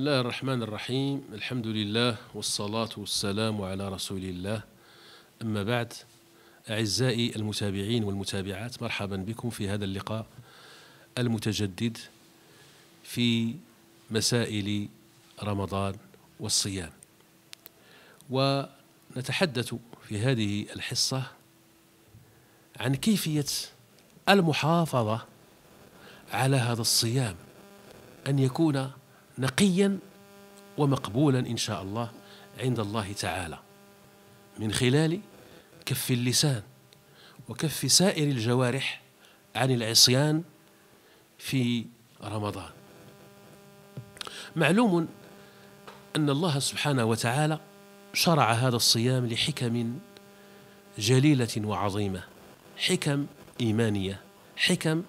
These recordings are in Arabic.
الله الرحمن الرحيم الحمد لله والصلاة والسلام على رسول الله أما بعد أعزائي المتابعين والمتابعات مرحبا بكم في هذا اللقاء المتجدد في مسائل رمضان والصيام ونتحدث في هذه الحصة عن كيفية المحافظة على هذا الصيام أن يكون نقيا ومقبولا ان شاء الله عند الله تعالى من خلال كف اللسان وكف سائر الجوارح عن العصيان في رمضان معلوم ان الله سبحانه وتعالى شرع هذا الصيام لحكم جليله وعظيمه حكم ايمانيه حكم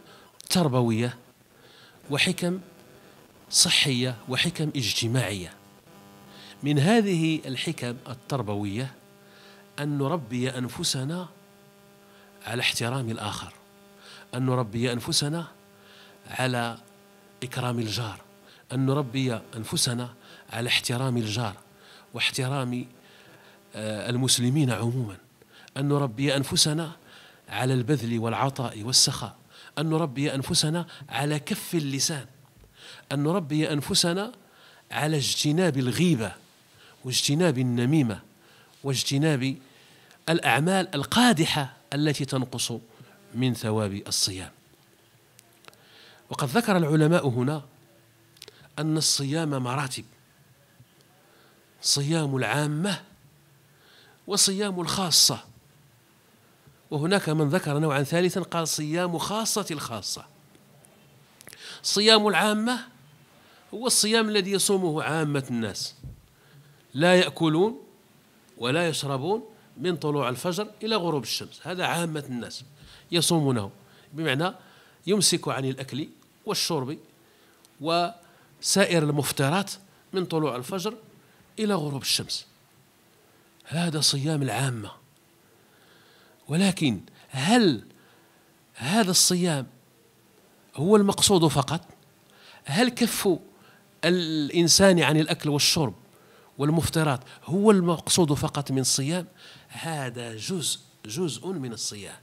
تربويه وحكم صحية وحكم اجتماعية من هذه الحكم التربوية أن نربي أنفسنا على احترام الآخر أن نربي أنفسنا على إكرام الجار أن نربي أنفسنا على احترام الجار واحترام آه، المسلمين عموما أن نربي أنفسنا على البذل والعطاء والسخاء أن نربي أنفسنا على كف اللسان أن نربي أنفسنا على اجتناب الغيبة واجتناب النميمة واجتناب الأعمال القادحة التي تنقص من ثواب الصيام وقد ذكر العلماء هنا أن الصيام مراتب صيام العامة وصيام الخاصة وهناك من ذكر نوعا ثالثا قال صيام خاصة الخاصة صيام العامة هو الصيام الذي يصومه عامة الناس لا يأكلون ولا يشربون من طلوع الفجر إلى غروب الشمس هذا عامة الناس يصومونه بمعنى يمسك عن الأكل والشرب وسائر المفترات من طلوع الفجر إلى غروب الشمس هذا صيام العامة ولكن هل هذا الصيام هو المقصود فقط هل كفوا الإنسان عن يعني الأكل والشرب والمفترات هو المقصود فقط من الصيام هذا جزء جزء من الصيام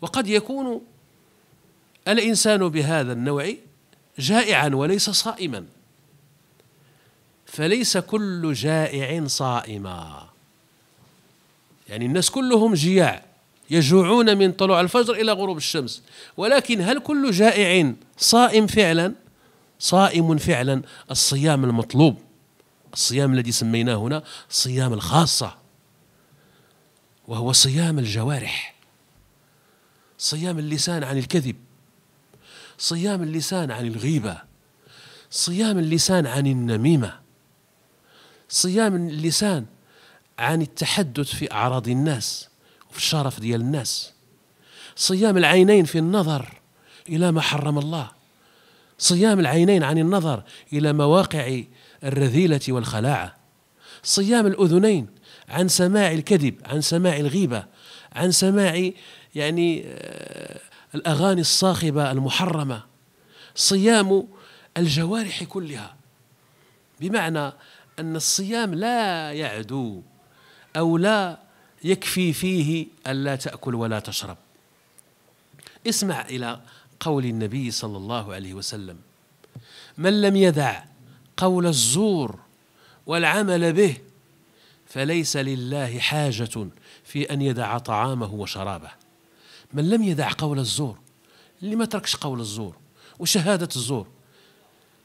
وقد يكون الإنسان بهذا النوع جائعا وليس صائما فليس كل جائع صائما يعني الناس كلهم جياع يجوعون من طلوع الفجر إلى غروب الشمس ولكن هل كل جائع صائم فعلا صائم فعلا الصيام المطلوب الصيام الذي سميناه هنا صيام الخاصة وهو صيام الجوارح صيام اللسان عن الكذب صيام اللسان عن الغيبة صيام اللسان عن النميمة صيام اللسان عن التحدث في أعراض الناس وفي الشرف ديال الناس صيام العينين في النظر إلى ما حرم الله صيام العينين عن النظر الى مواقع الرذيله والخلاعه صيام الاذنين عن سماع الكذب عن سماع الغيبه عن سماع يعني آه، الاغاني الصاخبه المحرمه صيام الجوارح كلها بمعنى ان الصيام لا يعدو او لا يكفي فيه الا تاكل ولا تشرب اسمع الى قول النبي صلى الله عليه وسلم من لم يدع قول الزور والعمل به فليس لله حاجة في أن يدع طعامه وشرابه من لم يدع قول الزور اللي ما تركش قول الزور وشهادة الزور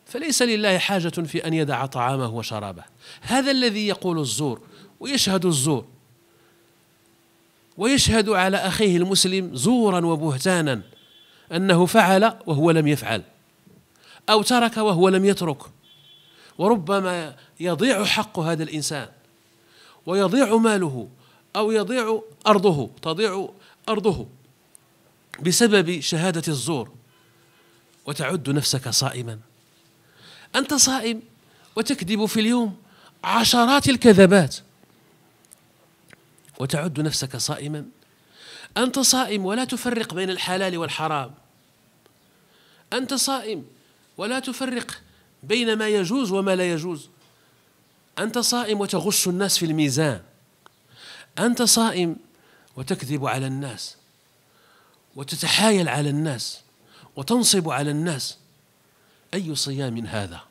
فليس لله حاجة في أن يدع طعامه وشرابه هذا الذي يقول الزور ويشهد الزور ويشهد على أخيه المسلم زورا وبهتانا أنه فعل وهو لم يفعل أو ترك وهو لم يترك وربما يضيع حق هذا الإنسان ويضيع ماله أو يضيع أرضه تضيع أرضه بسبب شهادة الزور وتعد نفسك صائما أنت صائم وتكذب في اليوم عشرات الكذبات وتعد نفسك صائما أنت صائم ولا تفرق بين الحلال والحرام أنت صائم ولا تفرق بين ما يجوز وما لا يجوز أنت صائم وتغش الناس في الميزان أنت صائم وتكذب على الناس وتتحايل على الناس وتنصب على الناس أي صيام هذا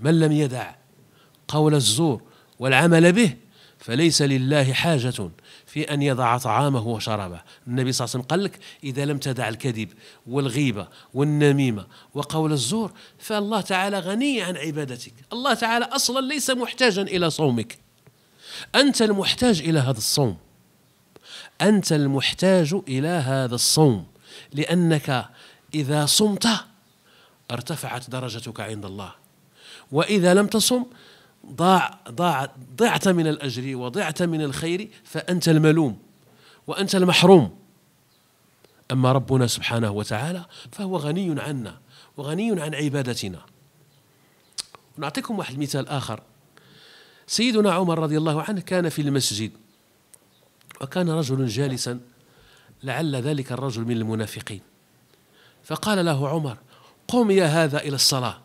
من لم يدع قول الزور والعمل به فليس لله حاجة في أن يضع طعامه وشرابه النبي صلى الله عليه وسلم قال لك إذا لم تدع الكذب والغيبة والنميمة وقول الزور فالله تعالى غني عن عبادتك الله تعالى أصلا ليس محتاجا إلى صومك أنت المحتاج إلى هذا الصوم أنت المحتاج إلى هذا الصوم لأنك إذا صمت ارتفعت درجتك عند الله وإذا لم تصم ضاع ضاع ضعت من الأجر وضعت من الخير فأنت الملوم وأنت المحروم أما ربنا سبحانه وتعالى فهو غني عنا وغني عن عبادتنا نعطيكم واحد المثال آخر سيدنا عمر رضي الله عنه كان في المسجد وكان رجل جالسا لعل ذلك الرجل من المنافقين فقال له عمر قم يا هذا إلى الصلاة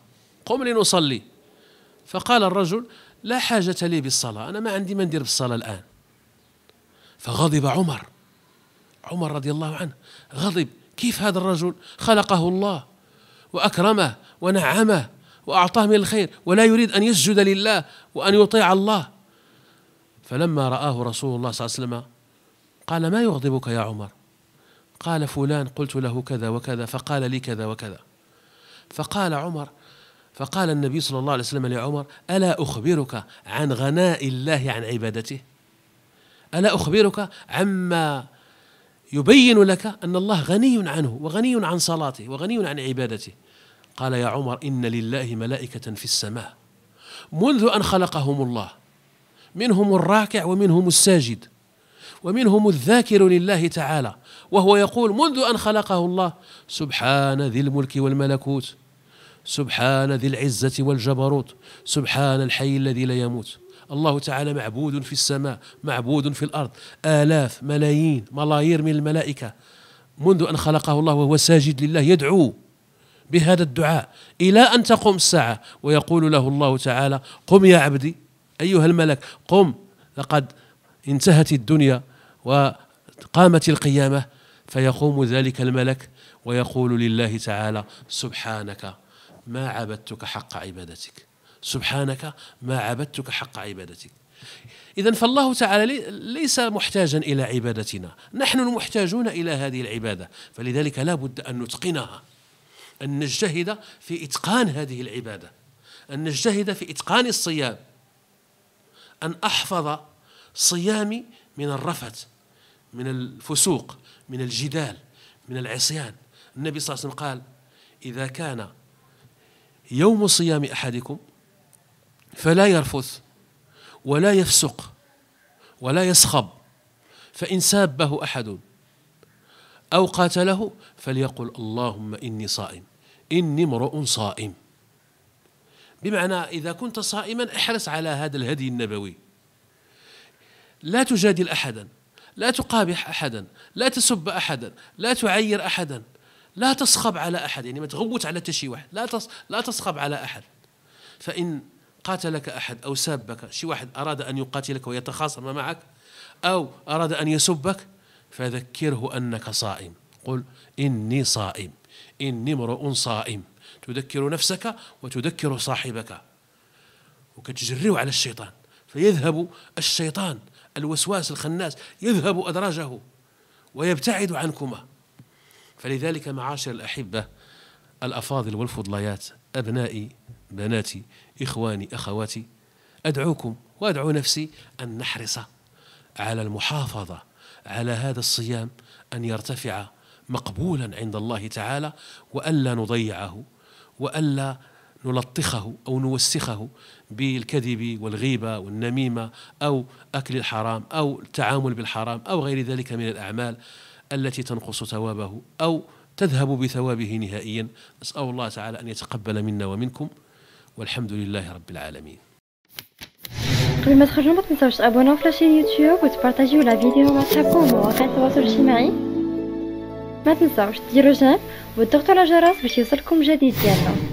قم لنصلي فقال الرجل لا حاجة لي بالصلاة أنا ما عندي ما ندير بالصلاة الآن فغضب عمر عمر رضي الله عنه غضب كيف هذا الرجل خلقه الله وأكرمه ونعمه وأعطاه من الخير ولا يريد أن يسجد لله وأن يطيع الله فلما رآه رسول الله صلى الله عليه وسلم قال ما يغضبك يا عمر قال فلان قلت له كذا وكذا فقال لي كذا وكذا فقال عمر فقال النبي صلى الله عليه وسلم لعمر ألا أخبرك عن غناء الله عن عبادته ألا أخبرك عما يبين لك أن الله غني عنه وغني عن صلاته وغني عن عبادته قال يا عمر إن لله ملائكة في السماء منذ أن خلقهم الله منهم الراكع ومنهم الساجد ومنهم الذاكر لله تعالى وهو يقول منذ أن خلقه الله سبحان ذي الملك والملكوت سبحان ذي العزة والجبروت سبحان الحي الذي لا يموت الله تعالى معبود في السماء معبود في الأرض آلاف ملايين ملايير من الملائكة منذ أن خلقه الله وهو ساجد لله يدعو بهذا الدعاء إلى أن تقوم الساعة ويقول له الله تعالى قم يا عبدي أيها الملك قم لقد انتهت الدنيا وقامت القيامة فيقوم ذلك الملك ويقول لله تعالى سبحانك ما عبدتك حق عبادتك سبحانك ما عبدتك حق عبادتك إذا فالله تعالى ليس محتاجا إلى عبادتنا نحن المحتاجون إلى هذه العبادة فلذلك لا بد أن نتقنها أن نجتهد في إتقان هذه العبادة أن نجتهد في إتقان الصيام أن أحفظ صيامي من الرفث من الفسوق من الجدال من العصيان النبي صلى الله عليه وسلم قال إذا كان يوم صيام احدكم فلا يرفث ولا يفسق ولا يسخب فان سابه احد او قاتله فليقل اللهم اني صائم اني امرؤ صائم بمعنى اذا كنت صائما احرص على هذا الهدي النبوي لا تجادل احدا لا تقابح احدا لا تسب احدا لا تعير احدا لا تصخب على أحد يعني ما تغوت على تشي واحد لا, تص... لا تصخب على أحد فإن قاتلك أحد أو سابك شي واحد أراد أن يقاتلك ويتخاصم معك أو أراد أن يسبك فذكره أنك صائم قل إني صائم إني امرؤ صائم تذكر نفسك وتذكر صاحبك وكتجريو على الشيطان فيذهب الشيطان الوسواس الخناس يذهب أدراجه ويبتعد عنكما فلذلك معاشر الأحبة الأفاضل والفضليات أبنائي بناتي إخواني أخواتي أدعوكم وأدعو نفسي أن نحرص على المحافظة على هذا الصيام أن يرتفع مقبولا عند الله تعالى وألا نضيعه وألا نلطخه أو نوسخه بالكذب والغيبة والنميمة أو أكل الحرام أو التعامل بالحرام أو غير ذلك من الأعمال التي تنقص ثوابه أو تذهب بثوابه نهائيا نسأل الله تعالى أن يتقبل منا ومنكم والحمد لله رب العالمين قبل ما تخرجوا ما تنساوش تابوناو في لاشين يوتيوب وتبارطاجيو لا فيديو مع صحابكم ومواقع التواصل الاجتماعي ما تنساوش ديروا جيم وتضغطوا على الجرس باش يوصلكم جديد ديالنا